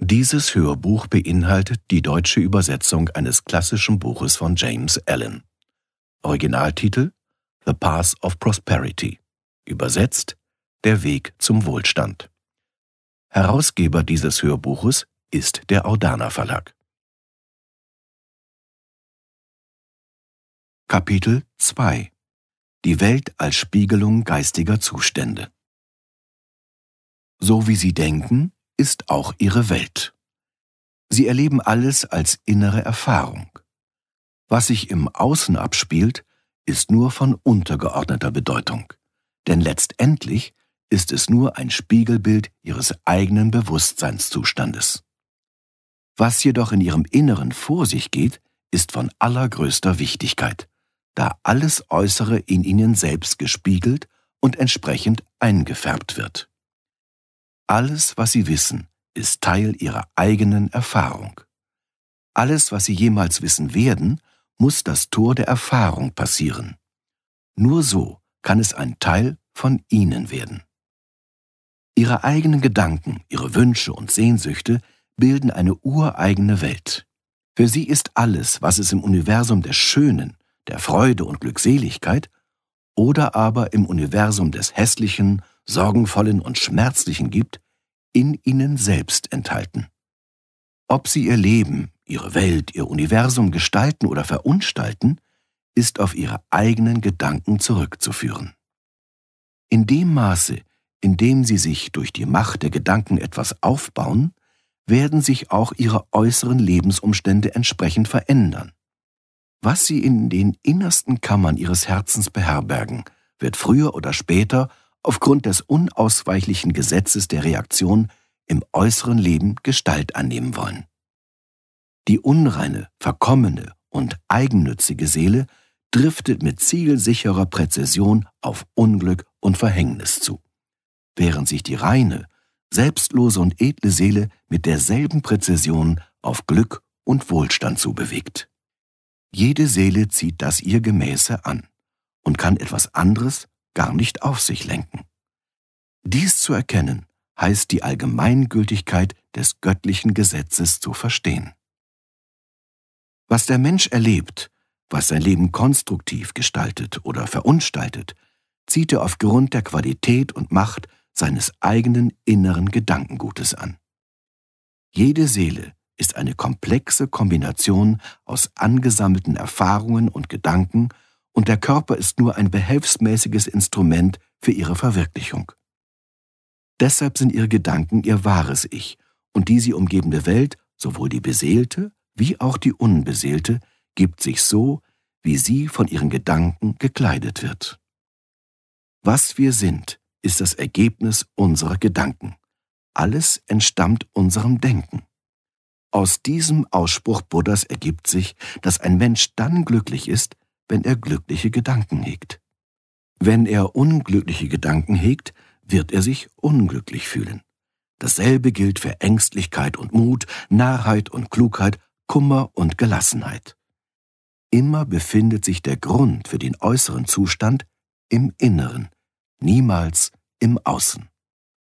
Dieses Hörbuch beinhaltet die deutsche Übersetzung eines klassischen Buches von James Allen. Originaltitel The Path of Prosperity, übersetzt Der Weg zum Wohlstand. Herausgeber dieses Hörbuches ist der Audana Verlag. Kapitel 2 Die Welt als Spiegelung geistiger Zustände So wie sie denken, ist auch ihre Welt. Sie erleben alles als innere Erfahrung. Was sich im Außen abspielt, ist nur von untergeordneter Bedeutung, denn letztendlich ist es nur ein Spiegelbild ihres eigenen Bewusstseinszustandes. Was jedoch in ihrem Inneren vor sich geht, ist von allergrößter Wichtigkeit, da alles Äußere in ihnen selbst gespiegelt und entsprechend eingefärbt wird. Alles, was sie wissen, ist Teil ihrer eigenen Erfahrung. Alles, was sie jemals wissen werden, muss das Tor der Erfahrung passieren. Nur so kann es ein Teil von ihnen werden. Ihre eigenen Gedanken, ihre Wünsche und Sehnsüchte bilden eine ureigene Welt. Für sie ist alles, was es im Universum des Schönen, der Freude und Glückseligkeit oder aber im Universum des Hässlichen, Sorgenvollen und Schmerzlichen gibt, in ihnen selbst enthalten. Ob sie ihr Leben ihre Welt, ihr Universum gestalten oder verunstalten, ist auf ihre eigenen Gedanken zurückzuführen. In dem Maße, in dem sie sich durch die Macht der Gedanken etwas aufbauen, werden sich auch ihre äußeren Lebensumstände entsprechend verändern. Was sie in den innersten Kammern ihres Herzens beherbergen, wird früher oder später aufgrund des unausweichlichen Gesetzes der Reaktion im äußeren Leben Gestalt annehmen wollen. Die unreine, verkommene und eigennützige Seele driftet mit zielsicherer Präzision auf Unglück und Verhängnis zu, während sich die reine, selbstlose und edle Seele mit derselben Präzision auf Glück und Wohlstand zubewegt. Jede Seele zieht das ihr Gemäße an und kann etwas anderes gar nicht auf sich lenken. Dies zu erkennen, heißt die Allgemeingültigkeit des göttlichen Gesetzes zu verstehen. Was der Mensch erlebt, was sein Leben konstruktiv gestaltet oder verunstaltet, zieht er aufgrund der Qualität und Macht seines eigenen inneren Gedankengutes an. Jede Seele ist eine komplexe Kombination aus angesammelten Erfahrungen und Gedanken und der Körper ist nur ein behelfsmäßiges Instrument für ihre Verwirklichung. Deshalb sind ihre Gedanken ihr wahres Ich und die sie umgebende Welt, sowohl die beseelte wie auch die Unbeseelte gibt sich so, wie sie von ihren Gedanken gekleidet wird. Was wir sind, ist das Ergebnis unserer Gedanken. Alles entstammt unserem Denken. Aus diesem Ausspruch Buddhas ergibt sich, dass ein Mensch dann glücklich ist, wenn er glückliche Gedanken hegt. Wenn er unglückliche Gedanken hegt, wird er sich unglücklich fühlen. Dasselbe gilt für Ängstlichkeit und Mut, Narrheit und Klugheit Kummer und Gelassenheit. Immer befindet sich der Grund für den äußeren Zustand im Inneren, niemals im Außen.